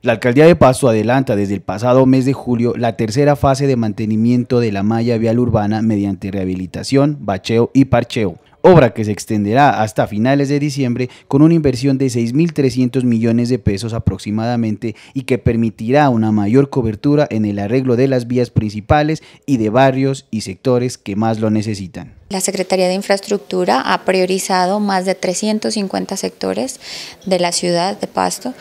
La alcaldía de Pasto adelanta desde el pasado mes de julio la tercera fase de mantenimiento de la malla vial urbana mediante rehabilitación, bacheo y parcheo, obra que se extenderá hasta finales de diciembre con una inversión de 6.300 millones de pesos aproximadamente y que permitirá una mayor cobertura en el arreglo de las vías principales y de barrios y sectores que más lo necesitan. La Secretaría de Infraestructura ha priorizado más de 350 sectores de la ciudad de Pasto,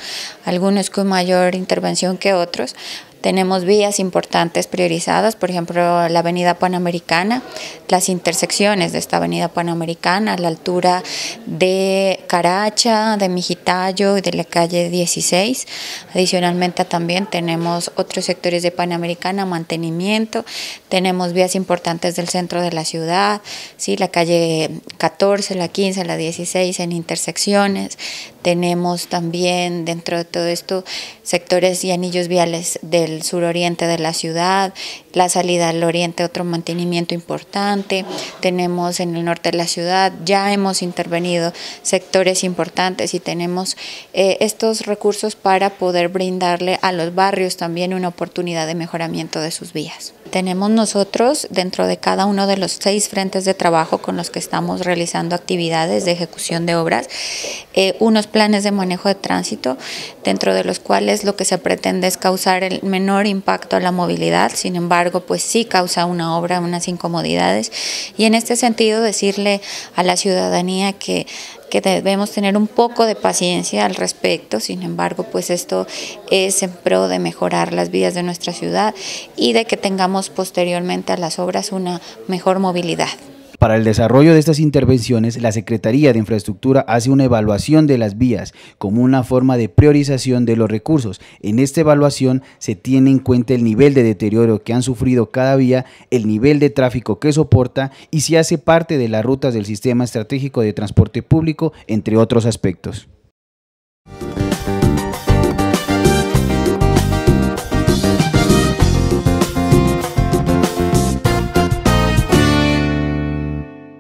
algunos con mayor intervención que otros, tenemos vías importantes priorizadas, por ejemplo, la Avenida Panamericana, las intersecciones de esta Avenida Panamericana, a la altura de Caracha, de Mijitayo y de la calle 16. Adicionalmente también tenemos otros sectores de Panamericana, mantenimiento, tenemos vías importantes del centro de la ciudad, ¿sí? la calle 14, la 15, la 16 en intersecciones. Tenemos también dentro de todo esto sectores y anillos viales de sur suroriente de la ciudad, la salida al oriente, otro mantenimiento importante. Tenemos en el norte de la ciudad, ya hemos intervenido sectores importantes y tenemos eh, estos recursos para poder brindarle a los barrios también una oportunidad de mejoramiento de sus vías tenemos nosotros dentro de cada uno de los seis frentes de trabajo con los que estamos realizando actividades de ejecución de obras, eh, unos planes de manejo de tránsito, dentro de los cuales lo que se pretende es causar el menor impacto a la movilidad, sin embargo, pues sí causa una obra unas incomodidades. Y en este sentido, decirle a la ciudadanía que que debemos tener un poco de paciencia al respecto, sin embargo, pues esto es en pro de mejorar las vías de nuestra ciudad y de que tengamos posteriormente a las obras una mejor movilidad. Para el desarrollo de estas intervenciones, la Secretaría de Infraestructura hace una evaluación de las vías como una forma de priorización de los recursos. En esta evaluación se tiene en cuenta el nivel de deterioro que han sufrido cada vía, el nivel de tráfico que soporta y si hace parte de las rutas del sistema estratégico de transporte público, entre otros aspectos.